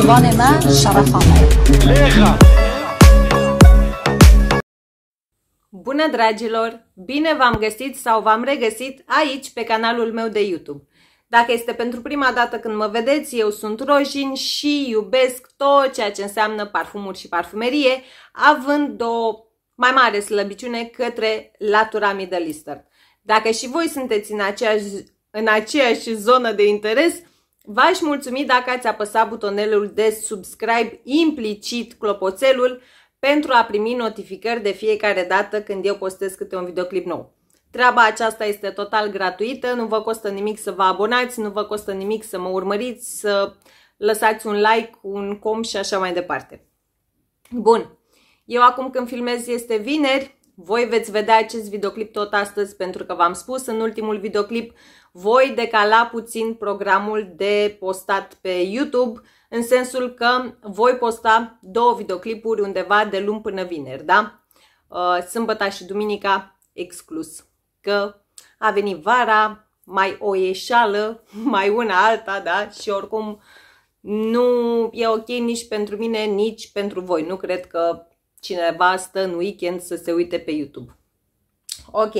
زبان ما Bună dragilor! Bine v-am găsit sau v-am regăsit aici pe canalul meu de YouTube. Dacă este pentru prima dată când mă vedeți, eu sunt Rojin și iubesc tot ceea ce înseamnă parfumuri și parfumerie, având o mai mare slăbiciune către latura middle eastern. Dacă și voi sunteți în aceeași, în aceeași zonă de interes, V-aș mulțumi dacă ați apăsat butonelul de subscribe implicit clopoțelul pentru a primi notificări de fiecare dată când eu postez câte un videoclip nou. Treaba aceasta este total gratuită, nu vă costă nimic să vă abonați, nu vă costă nimic să mă urmăriți, să lăsați un like, un com și așa mai departe. Bun, eu acum când filmez este vineri, voi veți vedea acest videoclip tot astăzi pentru că v-am spus în ultimul videoclip voi decala puțin programul de postat pe YouTube, în sensul că voi posta două videoclipuri undeva de luni până vineri, da? Uh, sâmbăta și duminica exclus, că a venit vara, mai o ieșală, mai una alta, da? Și oricum nu e ok nici pentru mine, nici pentru voi. Nu cred că cineva stă în weekend să se uite pe YouTube. Ok,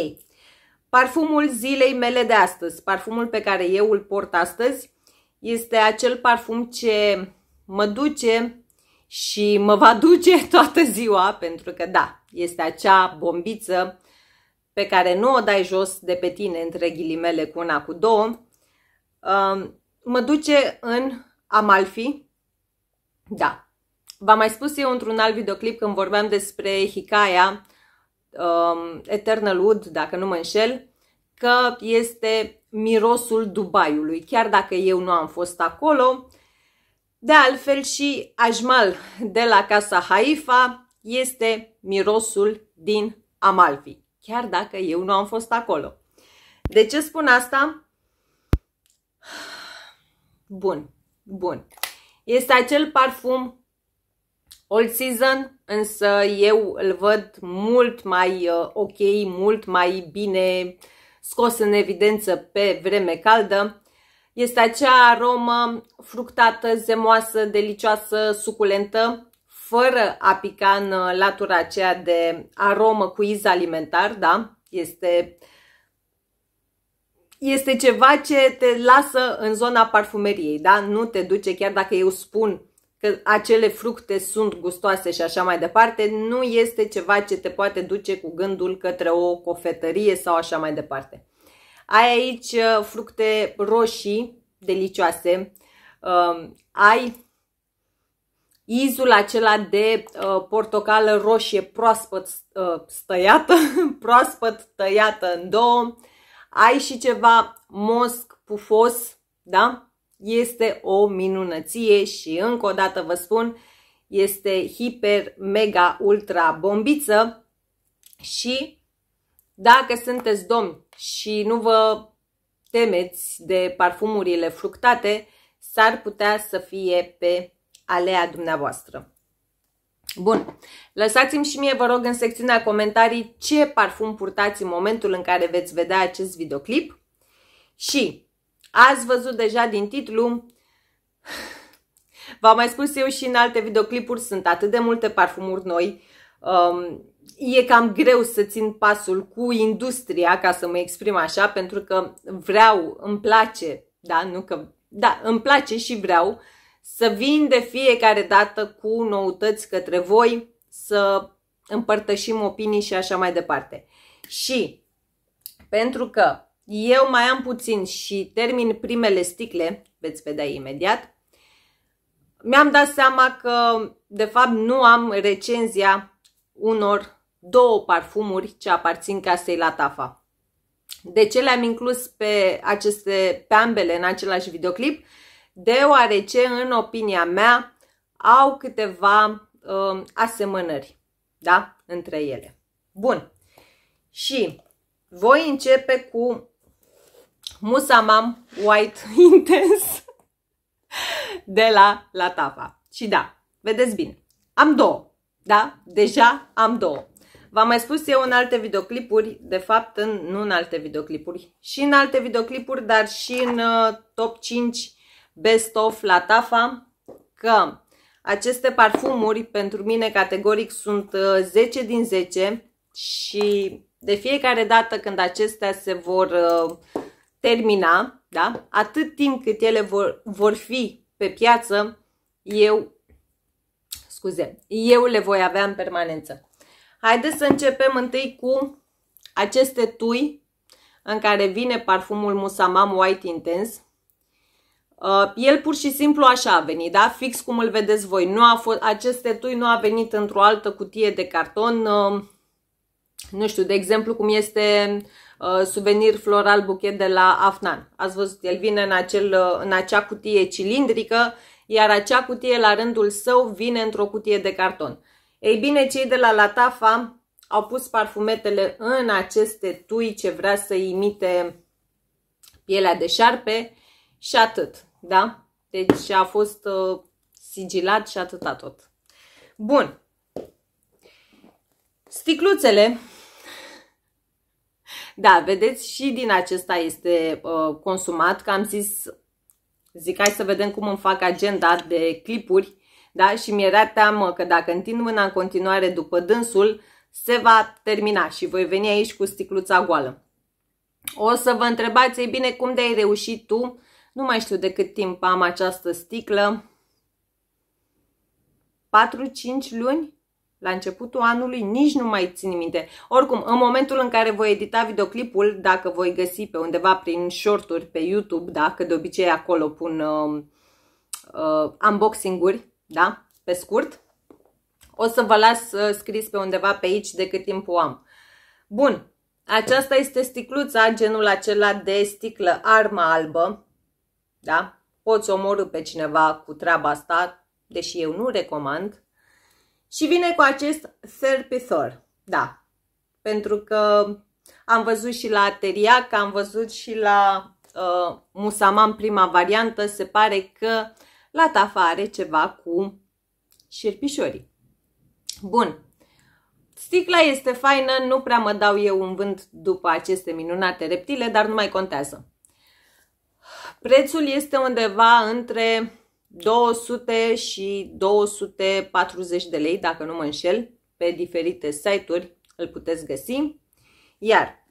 Parfumul zilei mele de astăzi, parfumul pe care eu îl port astăzi, este acel parfum ce mă duce și mă va duce toată ziua, pentru că da, este acea bombiță pe care nu o dai jos de pe tine, între ghilimele, cu una, cu două, um, mă duce în Amalfi. Da, v-am mai spus eu într-un alt videoclip când vorbeam despre Hikaya, um, Eternal Wood, dacă nu mă înșel, că este mirosul Dubaiului, chiar dacă eu nu am fost acolo. De altfel și Ajmal de la Casa Haifa este mirosul din Amalfi, chiar dacă eu nu am fost acolo. De ce spun asta? Bun, bun. Este acel parfum Old Season însă eu îl văd mult mai uh, ok, mult mai bine scos în evidență pe vreme caldă. Este acea aromă fructată, zemoasă, delicioasă, suculentă, fără a pica în uh, latura aceea de aromă cu iz alimentar, da? Este, este ceva ce te lasă în zona parfumeriei, da? Nu te duce, chiar dacă eu spun că acele fructe sunt gustoase și așa mai departe, nu este ceva ce te poate duce cu gândul către o cofetărie sau așa mai departe. Ai aici uh, fructe roșii, delicioase, um, ai izul acela de uh, portocală roșie proaspăt tăiată, uh, stăiată, proaspăt tăiată în două. Ai și ceva mosc pufos, da? Este o minunăție și încă o dată vă spun, este hiper, mega, ultra bombiță și dacă sunteți domni și nu vă temeți de parfumurile fructate, s-ar putea să fie pe alea dumneavoastră. Bun, lăsați-mi și mie, vă rog, în secțiunea comentarii ce parfum purtați în momentul în care veți vedea acest videoclip și Ați văzut deja din titlu, v-am mai spus eu și în alte videoclipuri, sunt atât de multe parfumuri noi, um, e cam greu să țin pasul cu industria, ca să mă exprim așa, pentru că vreau, îmi place, da, nu că, da, îmi place și vreau să vin de fiecare dată cu noutăți către voi, să împărtășim opinii și așa mai departe. Și pentru că eu mai am puțin și termin primele sticle, veți vedea imediat. Mi-am dat seama că, de fapt, nu am recenzia unor două parfumuri ce aparțin casei la Tafa. De ce le-am inclus pe aceste pe ambele în același videoclip? Deoarece, în opinia mea, au câteva uh, asemănări da? între ele. Bun. Și voi începe cu Musamam White Intense de la Latafa. Și da, vedeți bine, am două, da? Deja am două. V-am mai spus eu în alte videoclipuri, de fapt în, nu în alte videoclipuri, și în alte videoclipuri, dar și în uh, top 5 best of la Tafa, că aceste parfumuri pentru mine categoric sunt uh, 10 din 10 și de fiecare dată când acestea se vor uh, termina, da? atât timp cât ele vor, vor fi pe piață, eu, scuze, eu le voi avea în permanență. Haideți să începem întâi cu aceste tui în care vine parfumul Musamam White Intense. Uh, el pur și simplu așa a venit, da? Fix cum îl vedeți voi. Nu a fost, aceste tui nu a venit într-o altă cutie de carton. Uh, nu știu, de exemplu, cum este Uh, suvenir floral buchet de la Afnan. Ați văzut, el vine în, acel, uh, în acea cutie cilindrică, iar acea cutie la rândul său vine într-o cutie de carton. Ei bine, cei de la Latafa au pus parfumetele în aceste tui ce vrea să imite pielea de șarpe și atât, da? Deci a fost uh, sigilat și atâta tot. Bun. Sticluțele da, vedeți, și din acesta este uh, consumat, că am zis, zic, hai să vedem cum îmi fac agenda de clipuri, da? Și mi era teamă că dacă întind mâna în continuare după dânsul, se va termina și voi veni aici cu sticluța goală. O să vă întrebați, ei bine, cum de-ai reușit tu? Nu mai știu de cât timp am această sticlă. 4-5 luni? La începutul anului nici nu mai țin minte. Oricum, în momentul în care voi edita videoclipul, dacă voi găsi pe undeva prin shorturi pe YouTube, da, că de obicei acolo pun uh, uh, unboxing-uri, da, pe scurt, o să vă las uh, scris pe undeva pe aici de cât timp o am. Bun, aceasta este sticluța, genul acela de sticlă arma albă, da? Poți omorâ pe cineva cu treaba asta, deși eu nu recomand, și vine cu acest serpisor, da, pentru că am văzut și la teriac, am văzut și la uh, musaman prima variantă, se pare că la tafa are ceva cu șerpișorii. Bun, Sticla este faină, nu prea mă dau eu un vânt după aceste minunate reptile, dar nu mai contează. Prețul este undeva între 200 și 240 de lei, dacă nu mă înșel, pe diferite site-uri îl puteți găsi. Iar,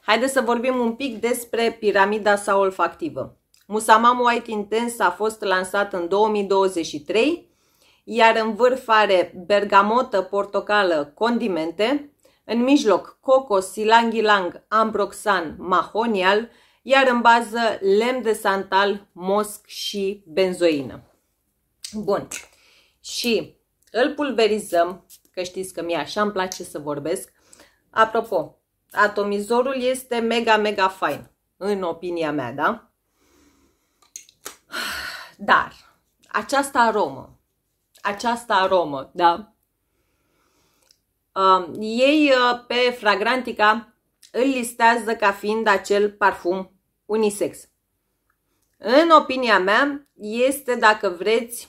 haideți să vorbim un pic despre piramida sa olfactivă. Musamamu White Intense a fost lansat în 2023, iar în vârf are bergamotă, portocală, condimente, în mijloc cocos, silang-ilang, ambroxan, mahonial iar în bază lemn de santal, mosc și benzoină. Bun. Și îl pulverizăm, că știți că mie așa îmi place să vorbesc. Apropo, atomizorul este mega, mega fain, în opinia mea, da? Dar, această aromă, această aromă, da? Uh, ei uh, pe Fragrantica îl listează ca fiind acel parfum unisex. În opinia mea, este, dacă vreți,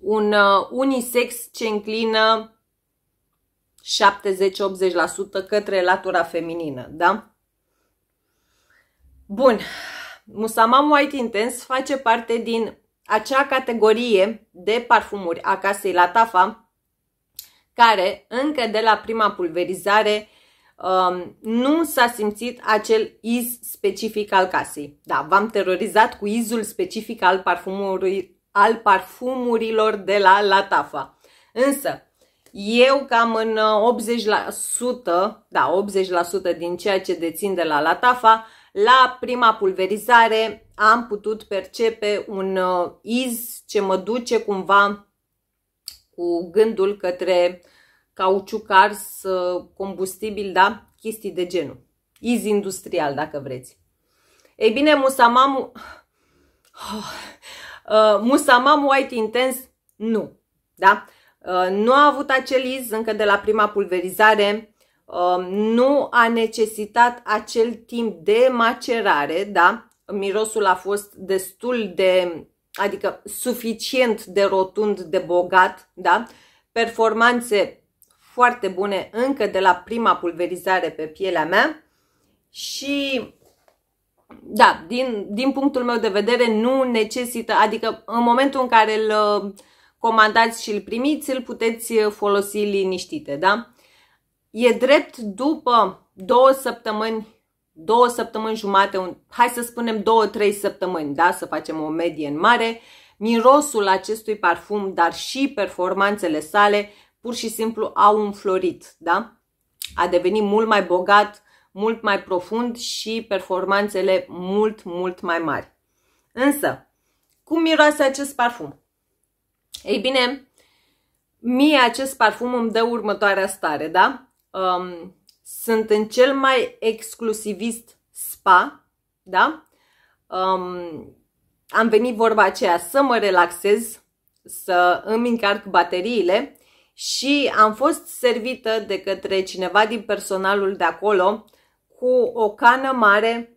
un uh, unisex ce înclină 70-80% către latura feminină, da? Bun, Musamam White Intense face parte din acea categorie de parfumuri a casei la tafa, care încă de la prima pulverizare um, nu s-a simțit acel iz specific al casei. Da, v-am terorizat cu izul specific al, parfumului, al parfumurilor de la Latafa. Însă, eu cam în 80%, uh, da, 80% din ceea ce dețin de la Latafa, la prima pulverizare am putut percepe un uh, iz ce mă duce cumva cu gândul către ars, combustibil, da? Chestii de genul. Iz industrial, dacă vreți. Ei bine, Musamamu... Oh, uh, Musamamu White Intens, nu. Da? Uh, nu a avut acel iz încă de la prima pulverizare, uh, nu a necesitat acel timp de macerare, da? Mirosul a fost destul de, adică suficient de rotund, de bogat, da? Performanțe foarte bune încă de la prima pulverizare pe pielea mea și da, din, din punctul meu de vedere nu necesită, adică în momentul în care îl uh, comandați și îl primiți, îl puteți uh, folosi liniștite, da? E drept după două săptămâni, două săptămâni jumate, un, hai să spunem două, trei săptămâni, da? Să facem o medie în mare, mirosul acestui parfum, dar și performanțele sale pur și simplu au înflorit, da? A devenit mult mai bogat, mult mai profund și performanțele mult, mult mai mari. Însă, cum miroase acest parfum? Ei bine, mie acest parfum îmi dă următoarea stare, da? Um, sunt în cel mai exclusivist spa, da? Um, am venit vorba aceea să mă relaxez, să îmi încarc bateriile și am fost servită de către cineva din personalul de acolo cu o cană mare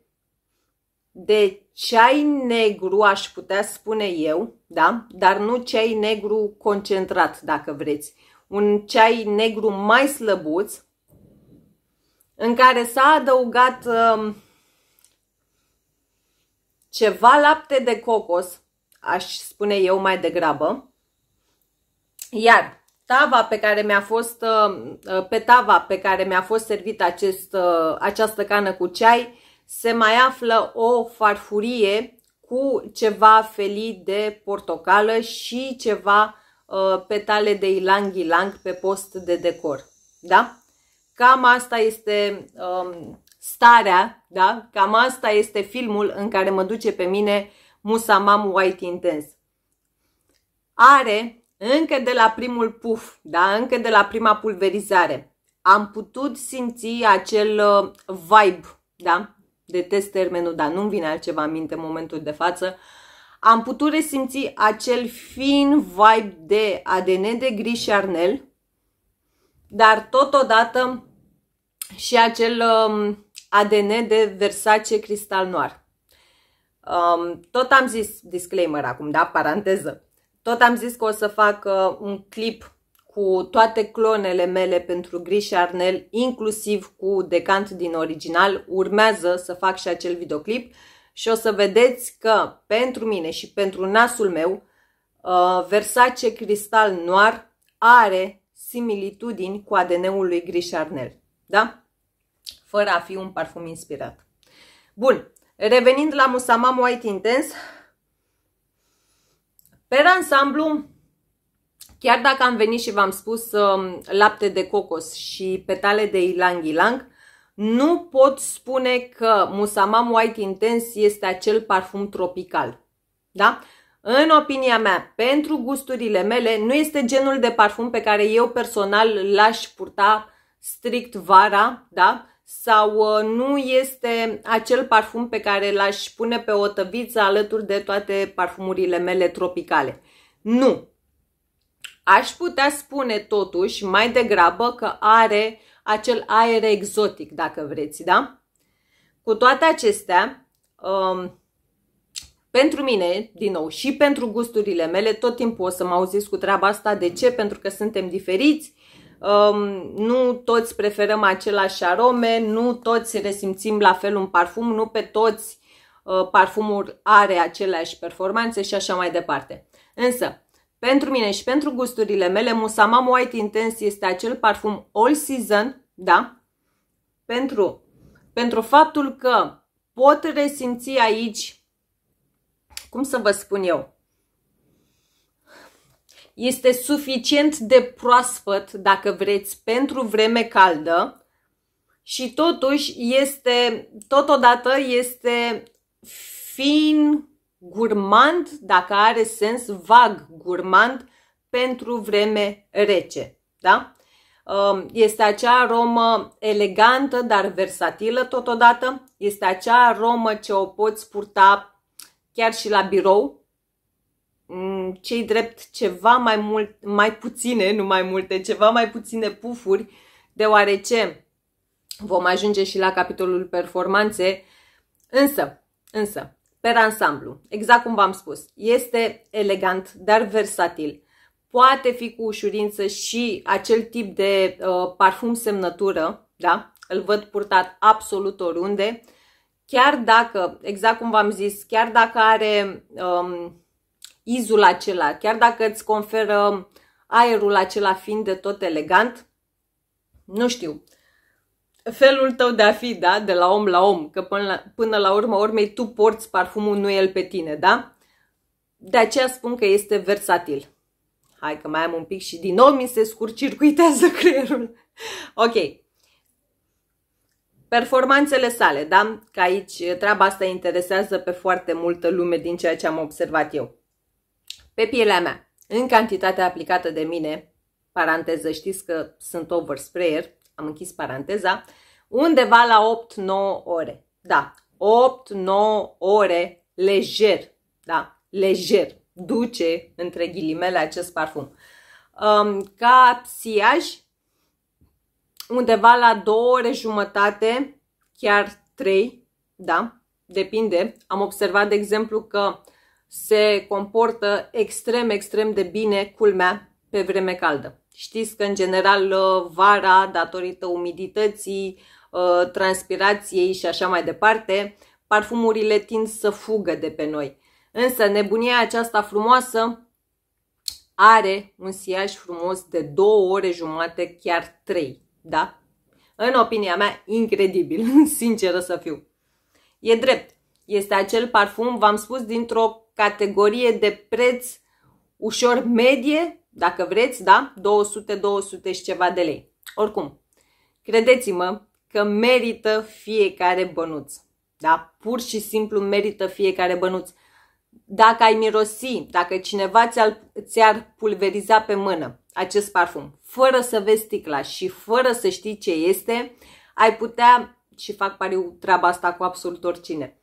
de ceai negru, aș putea spune eu, da? dar nu ceai negru concentrat, dacă vreți. Un ceai negru mai slăbuț, în care s-a adăugat um, ceva lapte de cocos, aș spune eu mai degrabă, iar tava pe care mi-a fost, uh, uh, pe tava pe care mi-a fost servit acest, uh, această cană cu ceai se mai află o farfurie cu ceva felii de portocală și ceva petale de ilang-ilang pe post de decor. Da? Cam asta este um, starea, da? cam asta este filmul în care mă duce pe mine Musamam White Intense. Are încă de la primul puf, da? încă de la prima pulverizare, am putut simți acel uh, vibe, da? detest termenul, dar nu-mi vine altceva în minte în momentul de față, am putut resimți acel fin vibe de ADN de gri și arnel, dar totodată și acel um, ADN de Versace Cristal Noir. Um, tot am zis disclaimer acum, da? Paranteză. Tot am zis că o să fac uh, un clip cu toate clonele mele pentru Gris și arnel, inclusiv cu decant din original. Urmează să fac și acel videoclip și o să vedeți că pentru mine și pentru nasul meu uh, Versace Cristal Noir are similitudini cu ADN-ul lui Gris și arnel. Da? Fără a fi un parfum inspirat. Bun, revenind la Musamam White Intense, Per ansamblu, chiar dacă am venit și v-am spus um, lapte de cocos și petale de ilang-ilang, nu pot spune că Musamam White Intens este acel parfum tropical. Da? În opinia mea, pentru gusturile mele, nu este genul de parfum pe care eu personal l-aș purta strict vara, da? sau uh, nu este acel parfum pe care l-aș pune pe o tăviță alături de toate parfumurile mele tropicale. Nu! Aș putea spune totuși mai degrabă că are acel aer exotic, dacă vreți, da? Cu toate acestea, um, pentru mine, din nou, și pentru gusturile mele, tot timpul o să mă auziți cu treaba asta. De ce? Pentru că suntem diferiți, Um, nu toți preferăm același arome, nu toți resimțim la fel un parfum, nu pe toți uh, parfumul are aceleași performanțe și așa mai departe. Însă, pentru mine și pentru gusturile mele, Musamam White Intense este acel parfum all season, da? Pentru, pentru faptul că pot resimți aici, cum să vă spun eu, este suficient de proaspăt, dacă vreți, pentru vreme caldă și totuși este, totodată este fin gurmand, dacă are sens, vag gurmand, pentru vreme rece. Da? Um, este acea aromă elegantă, dar versatilă totodată. Este acea aromă ce o poți purta chiar și la birou, Mm, cei drept ceva mai mult, mai puține, nu mai multe, ceva mai puține pufuri, deoarece vom ajunge și la capitolul performanțe, însă, însă, pe ansamblu, exact cum v-am spus, este elegant, dar versatil. Poate fi cu ușurință și acel tip de uh, parfum semnătură, da? Îl văd purtat absolut oriunde. Chiar dacă, exact cum v-am zis, chiar dacă are um, izul acela, chiar dacă îți conferă aerul acela fiind de tot elegant, nu știu, felul tău de a fi, da, de la om la om, că până la, până la urmă urmei tu porți parfumul, nu el pe tine, da? De aceea spun că este versatil. Hai că mai am un pic și din nou mi se scurcircuitează creierul. Ok. Performanțele sale, da? Că aici eh, treaba asta interesează pe foarte multă lume din ceea ce am observat eu pe pielea mea, în cantitatea aplicată de mine, paranteză, știți că sunt oversprayer, am închis paranteza, undeva la 8-9 ore. Da, 8-9 ore lejer, da, lejer, duce între ghilimele acest parfum. Um, ca psiaj, undeva la 2 ore jumătate, chiar 3, da, depinde. Am observat, de exemplu, că se comportă extrem, extrem de bine, culmea, pe vreme caldă. Știți că, în general, vara, datorită umidității, ă, transpirației și așa mai departe, parfumurile tind să fugă de pe noi. Însă nebunia aceasta frumoasă are un siaj frumos de două ore jumate, chiar trei, da? În opinia mea, incredibil, sinceră să fiu. E drept, este acel parfum, v-am spus, dintr-o categorie de preț ușor medie, dacă vreți, da? 200-200 și ceva de lei. Oricum, credeți-mă că merită fiecare bănuț. Da? Pur și simplu merită fiecare bănuț. Dacă ai mirosi, dacă cineva ți-ar, ți-ar pulveriza pe mână acest parfum, fără să vezi sticla și fără să știi ce este, ai putea, și fac pariu treaba asta cu absolut oricine,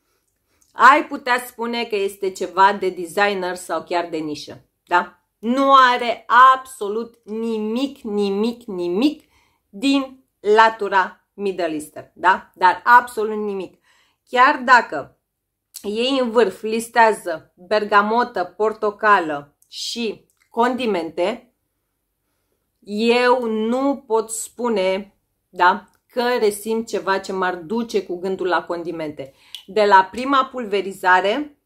ai putea spune că este ceva de designer sau chiar de nișă. Da? Nu are absolut nimic, nimic, nimic din latura Middle Eastern, da? Dar absolut nimic. Chiar dacă ei în vârf listează bergamotă, portocală și condimente, eu nu pot spune, da, că resim ceva ce m-ar duce cu gândul la condimente de la prima pulverizare,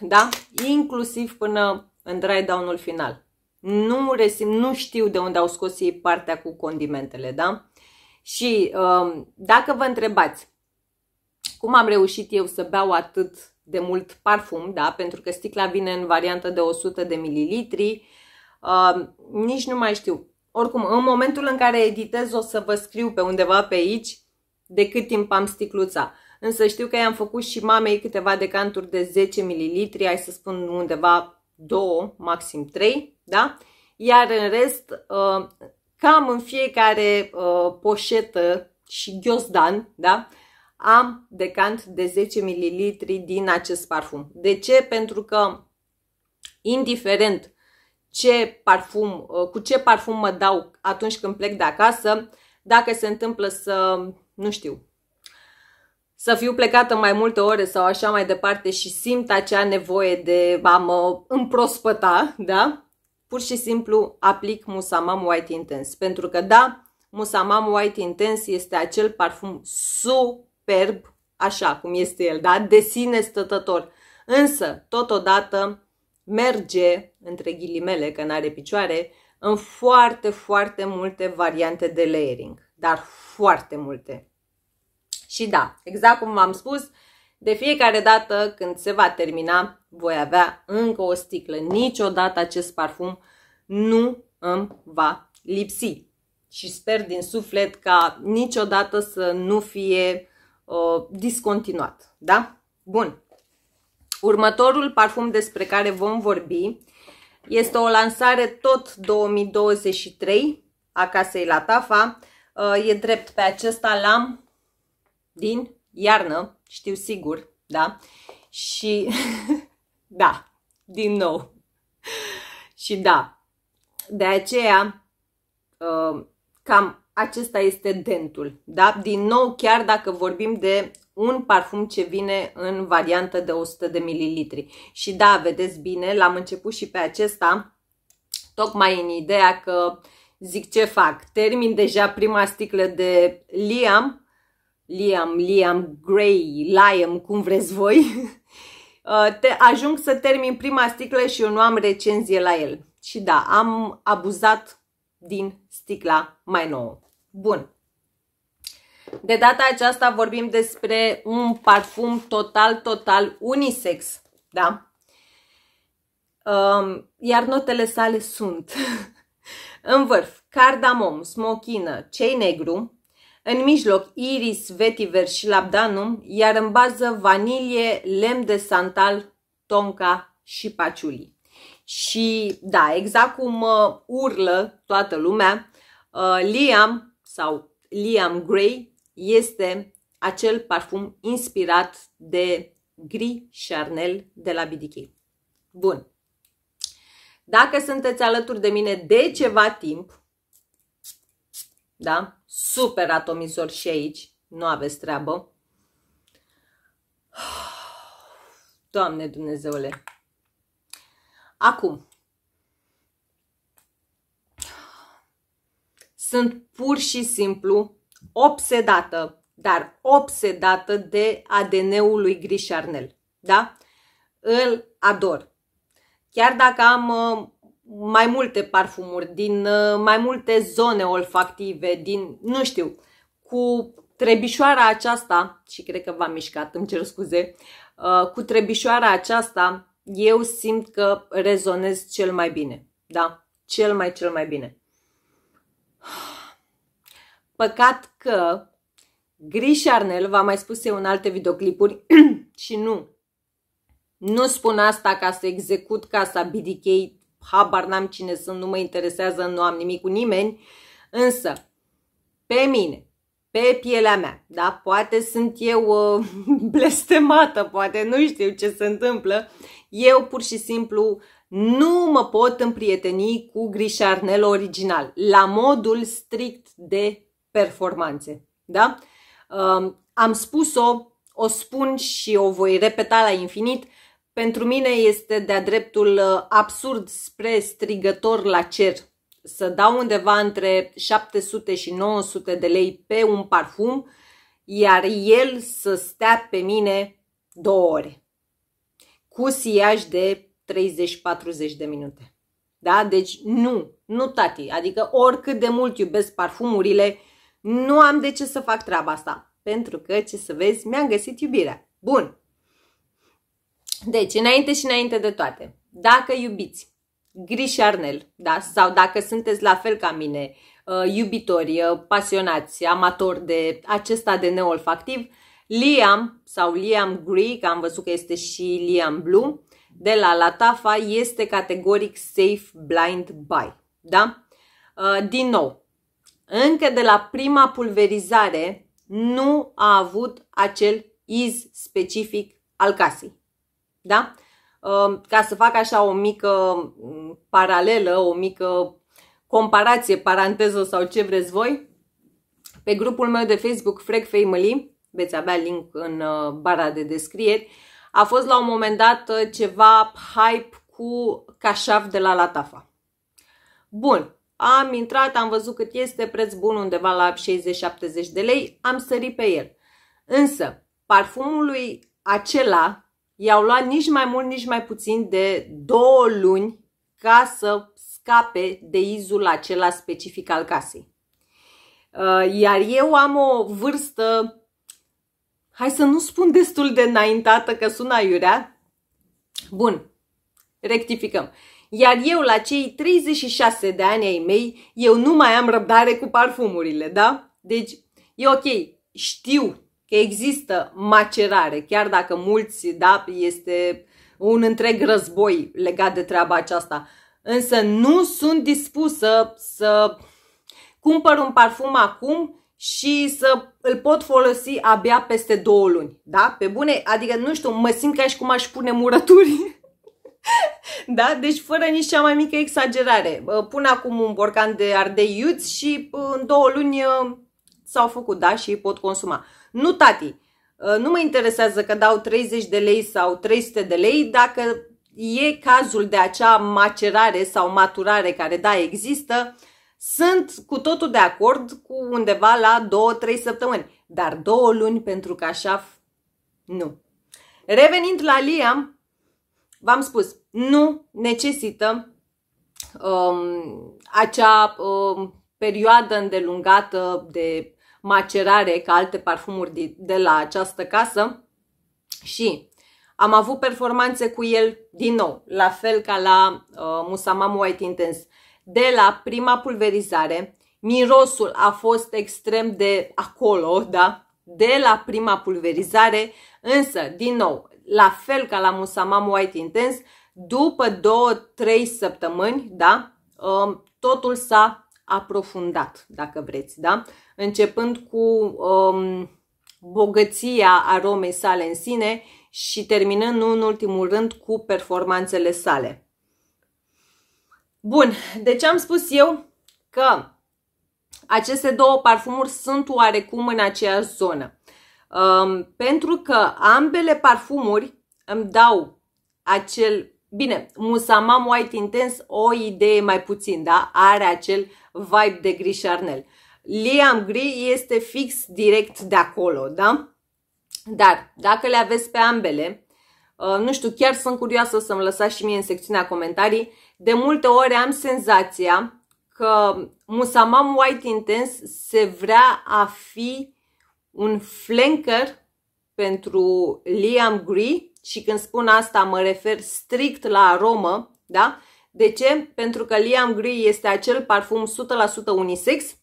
da? inclusiv până în dry down-ul final. Nu resim, nu știu de unde au scos ei partea cu condimentele, da? Și um, dacă vă întrebați cum am reușit eu să beau atât de mult parfum, da? pentru că sticla vine în variantă de 100 de mililitri, um, nici nu mai știu. Oricum, în momentul în care editez o să vă scriu pe undeva pe aici de cât timp am sticluța însă știu că i-am făcut și mamei câteva decanturi de 10 ml, hai să spun undeva 2, maxim 3, da? Iar în rest, uh, cam în fiecare uh, poșetă și ghiozdan, da? Am decant de 10 ml din acest parfum. De ce? Pentru că indiferent ce parfum, uh, cu ce parfum mă dau atunci când plec de acasă, dacă se întâmplă să, nu știu, să fiu plecată mai multe ore sau așa mai departe și simt acea nevoie de a mă împrospăta, da? Pur și simplu aplic Musamam White Intense. Pentru că, da, Musamam White Intense este acel parfum superb, așa cum este el, da? De sine stătător. Însă, totodată, merge, între ghilimele, că n-are picioare, în foarte, foarte multe variante de layering. Dar foarte multe. Și da, exact cum v-am spus, de fiecare dată când se va termina, voi avea încă o sticlă. Niciodată acest parfum nu îmi va lipsi. Și sper din suflet ca niciodată să nu fie uh, discontinuat. Da? Bun. Următorul parfum despre care vom vorbi este o lansare tot 2023 a casei la Tafa. Uh, ă, e drept pe acesta l-am din iarnă, știu sigur, da? Și da, din nou. și da, de aceea uh, cam acesta este dentul, da? Din nou, chiar dacă vorbim de un parfum ce vine în variantă de 100 de mililitri, Și da, vedeți bine, l-am început și pe acesta, tocmai în ideea că zic ce fac. Termin deja prima sticlă de Liam Liam, Liam, Gray, Liam, cum vreți voi, uh, te, ajung să termin prima sticlă și eu nu am recenzie la el. Și da, am abuzat din sticla mai nouă. Bun. De data aceasta vorbim despre un parfum total, total unisex. Da? Um, iar notele sale sunt în vârf, cardamom, smochină, cei negru, în mijloc iris vetiver și labdanum, iar în bază vanilie, lemn de santal, tonca și paciuli. Și da, exact cum uh, urlă toată lumea, uh, Liam sau Liam Grey este acel parfum inspirat de gri Charnel de la BDK. Bun. Dacă sunteți alături de mine de ceva timp, da? Super atomizor și aici. Nu aveți treabă. Doamne Dumnezeule! Acum, sunt pur și simplu obsedată, dar obsedată de ADN-ul lui Grișarnel. Da? Îl ador. Chiar dacă am uh, mai multe parfumuri, din uh, mai multe zone olfactive, din, nu știu, cu trebișoara aceasta, și cred că v-am mișcat, îmi cer scuze, uh, cu trebișoara aceasta eu simt că rezonez cel mai bine, da? Cel mai, cel mai bine. Păcat că Grișarnel, v-am mai spus eu în alte videoclipuri și nu, nu spun asta ca să execut, ca să abdichei habar n-am cine sunt, nu mă interesează, nu am nimic cu nimeni, însă pe mine, pe pielea mea, da? Poate sunt eu uh, blestemată, poate nu știu ce se întâmplă, eu pur și simplu nu mă pot împrieteni cu grișarnel original, la modul strict de performanțe, da? Uh, am spus-o, o spun și o voi repeta la infinit, uh, pentru mine este de-a dreptul uh, absurd spre strigător la cer să dau undeva între 700 și 900 de lei pe un parfum, iar el să stea pe mine două ore, cu siaj de 30-40 de minute. Da? Deci nu, nu tati, adică oricât de mult iubesc parfumurile, nu am de ce să fac treaba asta, pentru că, ce să vezi, mi-am găsit iubirea. Bun, deci, înainte și înainte de toate, dacă iubiți grișarnel, da? sau dacă sunteți la fel ca mine, uh, iubitori, uh, pasionați, amatori de acesta de neolfactiv, Liam sau Liam Greek, că am văzut că este și Liam Blue, de la Latafa este categoric safe blind buy. Da? Uh, din nou, încă de la prima pulverizare nu a avut acel iz specific al casei. Da? Ă, ca să fac așa o mică paralelă, o mică comparație, paranteză sau ce vreți voi, pe grupul meu de Facebook Freg Family, veți avea link în ă, bara de descrieri, a fost la un moment dat ă, ceva hype cu cașaf de la Latafa. Bun, am intrat, am văzut cât este, preț bun undeva la 60-70 de lei, am sărit pe el. Însă, parfumul lui acela i-au luat nici mai mult, nici mai puțin de două luni ca să scape de izul acela specific al casei. Uh, iar eu am o vârstă, hai să nu spun destul de înaintată că sună aiurea. Bun, rectificăm. Iar eu la cei 36 de ani ai mei, eu nu mai am răbdare cu parfumurile, da? Deci e ok, știu că există macerare, chiar dacă mulți, da, este un întreg război legat de treaba aceasta. Însă nu sunt dispusă să cumpăr un parfum acum și să îl pot folosi abia peste două luni, da? Pe bune, adică, nu știu, mă simt ca și cum aș pune murături. da? Deci fără nici cea mai mică exagerare. Pun acum un borcan de ardei iuți și în două luni s-au făcut, da, și pot consuma. Nu, tati, ă, nu mă interesează că dau 30 de lei sau 300 de lei dacă e cazul de acea macerare sau maturare care, da, există, sunt cu totul de acord cu undeva la 2-3 săptămâni, dar două luni pentru că așa nu. Revenind la Liam, v-am spus, nu necesită um, acea um, perioadă îndelungată de macerare ca alte parfumuri de la această casă și am avut performanțe cu el din nou, la fel ca la uh, Musamam White Intense. De la prima pulverizare, mirosul a fost extrem de acolo, da? De la prima pulverizare, însă, din nou, la fel ca la Musamam White Intense, după 2-3 săptămâni, da? Uh, totul s-a aprofundat, dacă vreți, da? începând cu um, bogăția aromei sale în sine și terminând, nu în ultimul rând, cu performanțele sale. Bun, deci am spus eu că aceste două parfumuri sunt oarecum în aceeași zonă. Um, pentru că ambele parfumuri îmi dau acel Bine, Musamam White Intense, o idee mai puțin, da? Are acel vibe de gris Uh, Liam Gri este fix direct de acolo, da? Dar dacă le aveți pe ambele, uh, nu știu, chiar sunt curioasă să-mi lăsați și mie în secțiunea comentarii, de multe ori am senzația că Musamam White Intense se vrea a fi un flanker pentru Liam Gri și când spun asta mă refer strict la aromă, da? De ce? Pentru că Liam Gri este acel parfum 100% unisex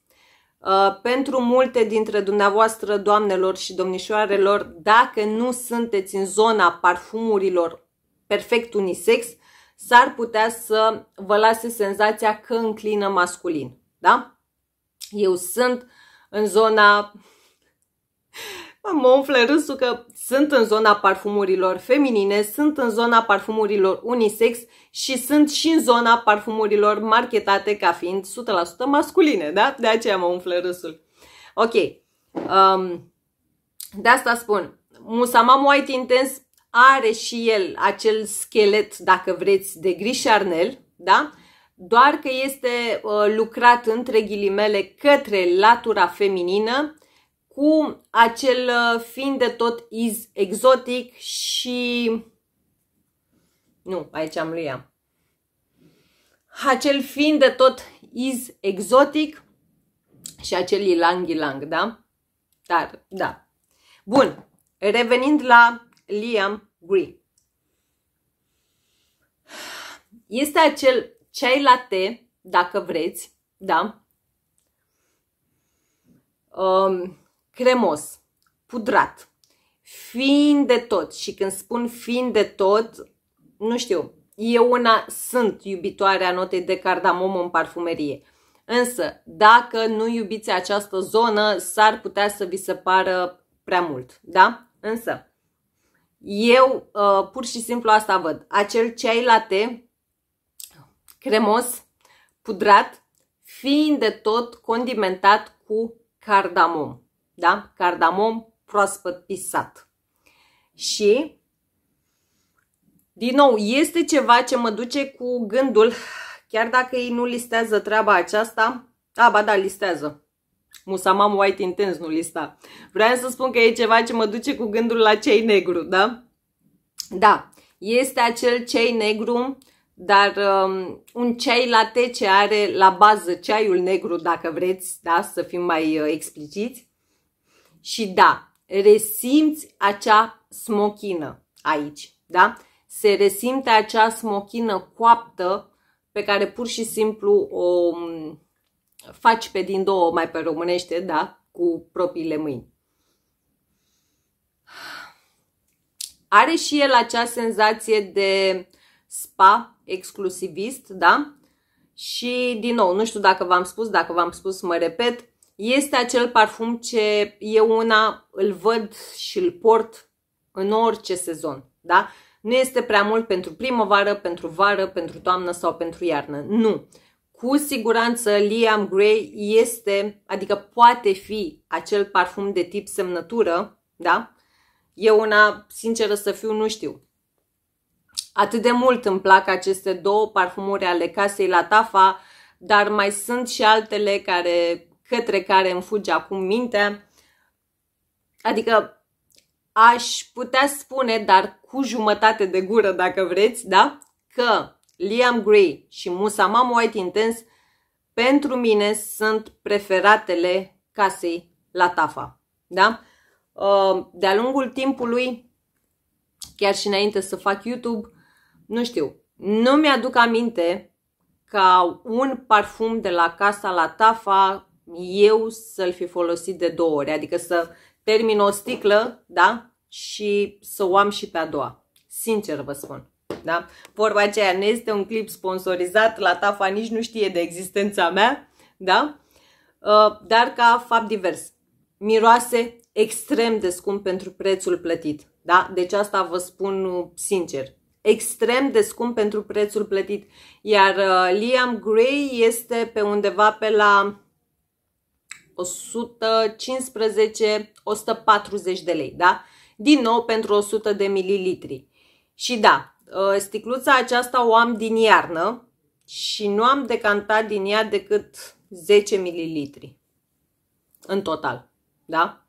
Uh, pentru multe dintre dumneavoastră, doamnelor și domnișoarelor, dacă nu sunteți în zona parfumurilor perfect unisex, s-ar putea să vă lase senzația că înclină masculin. Da? Eu sunt în zona mă umflă râsul că sunt în zona parfumurilor feminine, sunt în zona parfumurilor unisex și sunt și în zona parfumurilor marketate ca fiind 100% masculine, da? De aceea mă umflă râsul. Ok. Um, de asta spun. Musamam White Intense are și el acel schelet, dacă vreți, de gri Arnel, da? Doar că este uh, lucrat între ghilimele către latura feminină, cu acel uh, fiind de tot iz exotic și... Nu, aici am lui ea. Acel fiind de tot iz exotic și acel ilang ilang, da? Dar, da. Bun, revenind la Liam Green, Este acel ceai latte, dacă vreți, da? Um, cremos, pudrat, fiind de tot. Și când spun fiind de tot, nu știu, eu una sunt iubitoarea notei de cardamom în parfumerie. Însă, dacă nu iubiți această zonă, s-ar putea să vi se pară prea mult, da? Însă, eu uh, pur și simplu asta văd. Acel ceai latte cremos, pudrat, fiind de tot condimentat cu cardamom da? Cardamom proaspăt pisat. Și, din nou, este ceva ce mă duce cu gândul, chiar dacă ei nu listează treaba aceasta, a, ba da, listează. Musamam White Intense nu lista. Vreau să spun că e ceva ce mă duce cu gândul la cei negru, da? Da, este acel cei negru, dar um, un ceai latte ce are la bază ceaiul negru, dacă vreți, da, să fim mai uh, expliciți, și da, resimți acea smochină aici, da? Se resimte acea smochină coaptă pe care pur și simplu o mm, faci pe din două mai pe românește, da, cu propriile mâini. Are și el acea senzație de spa exclusivist, da? Și din nou, nu știu dacă v-am spus, dacă v-am spus, mă repet, este acel parfum ce eu una îl văd și îl port în orice sezon, da? Nu este prea mult pentru primăvară, pentru vară, pentru toamnă sau pentru iarnă. Nu. Cu siguranță Liam Gray este, adică poate fi acel parfum de tip semnătură, da? Eu una, sinceră să fiu, nu știu. Atât de mult îmi plac aceste două parfumuri ale casei la Tafa, dar mai sunt și altele care către care îmi fuge acum minte, Adică aș putea spune, dar cu jumătate de gură dacă vreți, da? Că Liam Gray și Musa Mam White Intense pentru mine sunt preferatele casei la Tafa. Da? Uh, de-a lungul timpului, chiar și înainte să fac YouTube, nu știu, nu mi-aduc aminte ca un parfum de la casa la Tafa eu să-l fi folosit de două ori, adică să termin o sticlă, da? Și să o am și pe a doua. Sincer vă spun. Da? Vorba aceea ne este un clip sponsorizat, la Tafa nici nu știe de existența mea, da? Uh, dar ca fapt divers. Miroase extrem de scump pentru prețul plătit. Da? Deci asta vă spun uh, sincer. Extrem de scump pentru prețul plătit. Iar uh, Liam Gray este pe undeva pe la 115-140 de lei, da? Din nou pentru 100 de mililitri. Și da, ă, sticluța aceasta o am din iarnă și nu am decantat din ea decât 10 mililitri în total, da?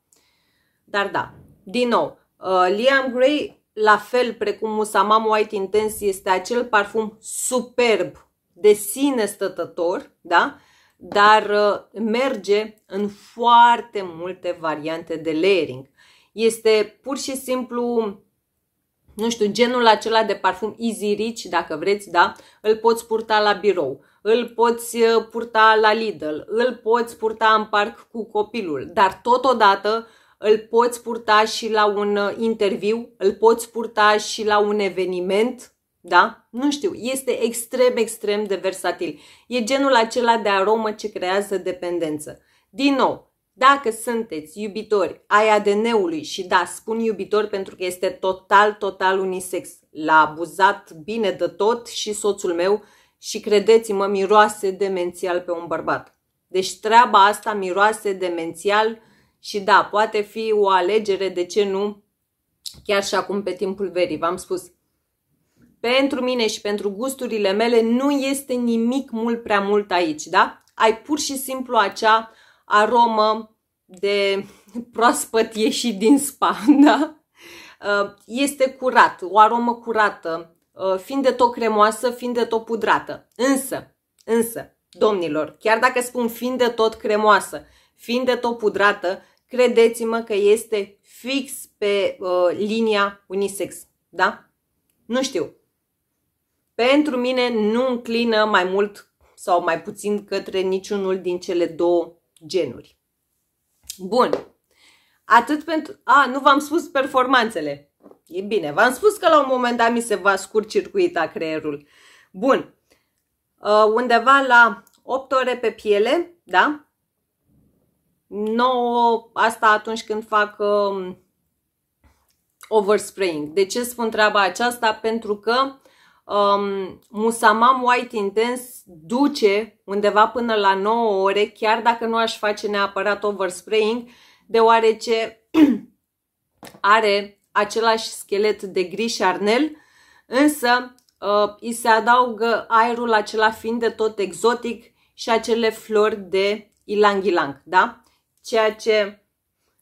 Dar da, din nou, ă, Liam Gray, la fel precum Musamam White Intense, este acel parfum superb de sine stătător, da? dar uh, merge în foarte multe variante de layering. Este pur și simplu nu știu, genul acela de parfum easy rich, dacă vreți, da, îl poți purta la birou, îl poți uh, purta la Lidl, îl poți purta în parc cu copilul, dar totodată îl poți purta și la un uh, interviu, îl poți purta și la un eveniment, da? Nu știu, este extrem, extrem de versatil. E genul acela de aromă ce creează dependență. Din nou, dacă sunteți iubitori ai ADN-ului și da, spun iubitori pentru că este total, total unisex. L-a abuzat bine de tot și soțul meu și credeți-mă, miroase demențial pe un bărbat. Deci treaba asta miroase demențial și da, poate fi o alegere, de ce nu, chiar și acum pe timpul verii. V-am spus, pentru mine și pentru gusturile mele nu este nimic mult prea mult aici, da? Ai pur și simplu acea aromă de proaspăt ieșit din spa, da? Uh, este curat, o aromă curată, uh, fiind de tot cremoasă, fiind de tot pudrată. Însă, însă, domnilor, chiar dacă spun fiind de tot cremoasă, fiind de tot pudrată, credeți-mă că este fix pe uh, linia unisex, da? Nu știu, pentru mine nu înclină mai mult sau mai puțin către niciunul din cele două genuri. Bun. Atât pentru... A, nu v-am spus performanțele. E bine, v-am spus că la un moment dat mi se va scurt circuita creierul. Bun. Uh, undeva la 8 ore pe piele, da? 9, asta atunci când fac uh, overspraying. De ce spun treaba aceasta? Pentru că um, musamam white Intense duce undeva până la 9 ore, chiar dacă nu aș face neapărat overspraying, deoarece are același schelet de gri și arnel, însă uh, îi se adaugă aerul acela fiind de tot exotic și acele flori de ilang-ilang, da? Ceea ce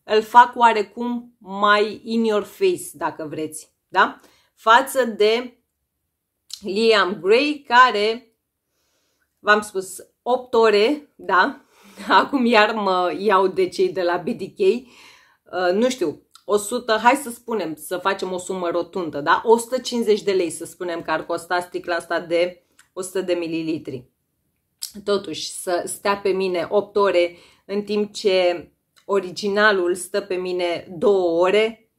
îl fac oarecum mai in your face, dacă vreți, da? Față de Liam Gray, care, v-am spus, 8 ore, da, acum iar mă iau de cei de la BDK, uh, nu știu, 100, hai să spunem, să facem o sumă rotundă, da? 150 de lei să spunem că ar costa sticla asta de 100 de mililitri. Totuși, să stea pe mine 8 ore, în timp ce originalul stă pe mine 2 ore.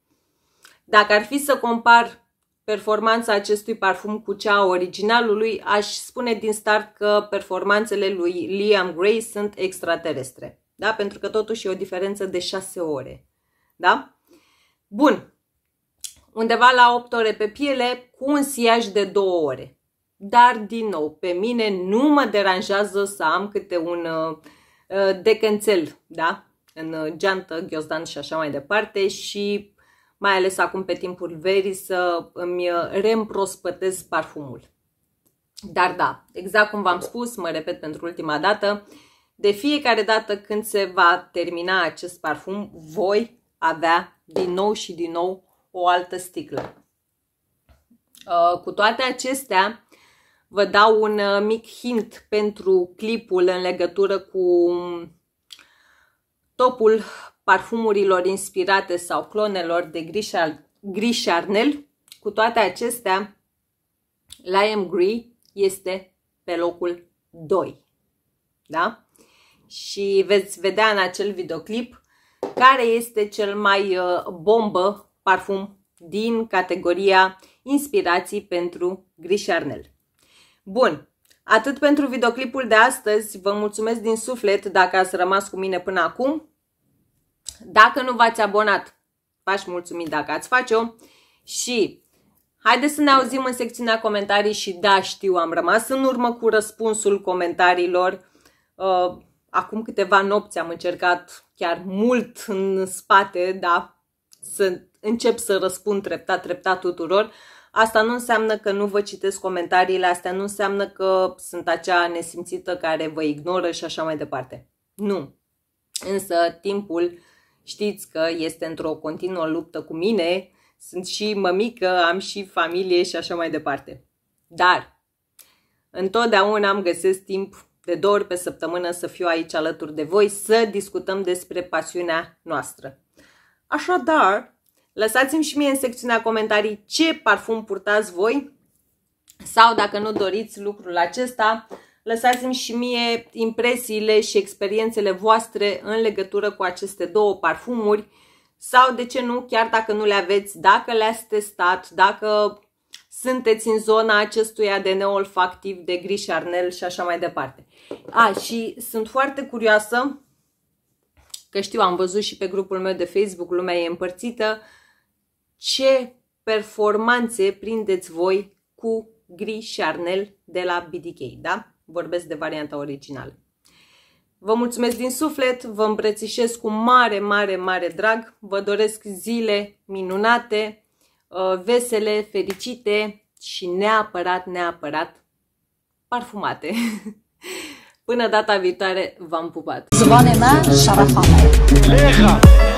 Dacă ar fi să compar performanța acestui parfum cu cea a originalului, aș spune din start că performanțele lui Liam Gray sunt extraterestre. Da? Pentru că totuși e o diferență de 6 ore. Da? Bun. Undeva la 8 ore pe piele cu un siaj de 2 ore. Dar, din nou, pe mine nu mă deranjează să am câte un uh, decanțel, da? În uh, geantă, ghiozdan și așa mai departe și mai ales acum pe timpul verii, să îmi reîmprospătez parfumul. Dar da, exact cum v-am spus, mă repet pentru ultima dată, de fiecare dată când se va termina acest parfum, voi avea din nou și din nou o altă sticlă. Uh, cu toate acestea, vă dau un uh, mic hint pentru clipul în legătură cu topul parfumurilor inspirate sau clonelor de Gris Charnel, cu toate acestea, Lime Gris este pe locul 2. Da? Și veți vedea în acel videoclip care este cel mai uh, bombă parfum din categoria inspirații pentru Gris Bun, atât pentru videoclipul de astăzi. Vă mulțumesc din suflet dacă ați rămas cu mine până acum. Dacă nu v-ați abonat, v-aș mulțumi dacă ați face-o și haideți să ne auzim în secțiunea comentarii și da, știu, am rămas în urmă cu răspunsul comentariilor. Uh, acum câteva nopți am încercat chiar mult în spate, dar să încep să răspund treptat, treptat tuturor. Asta nu înseamnă că nu vă citesc comentariile, astea nu înseamnă că sunt acea nesimțită care vă ignoră și așa mai departe. Nu. Însă timpul Știți că este într-o continuă luptă cu mine, sunt și mămică, am și familie și așa mai departe. Dar întotdeauna am găsesc timp de două ori pe săptămână să fiu aici alături de voi, să discutăm despre pasiunea noastră. Așadar, lăsați-mi și mie în secțiunea comentarii ce parfum purtați voi sau dacă nu doriți lucrul acesta, Lăsați-mi și mie impresiile și experiențele voastre în legătură cu aceste două parfumuri sau de ce nu, chiar dacă nu le aveți, dacă le-ați testat, dacă sunteți în zona acestuia de neolfactiv, de gri arnel și așa mai departe. A, și sunt foarte curioasă, că știu, am văzut și pe grupul meu de Facebook, lumea e împărțită, ce performanțe prindeți voi cu gri și arnel de la BDK, da? vorbesc de varianta originală. Vă mulțumesc din suflet, vă îmbrățișez cu mare, mare, mare drag, vă doresc zile minunate, uh, vesele, fericite și neapărat, neapărat parfumate. Până data viitoare, v-am pupat! Zvonema Șarafame!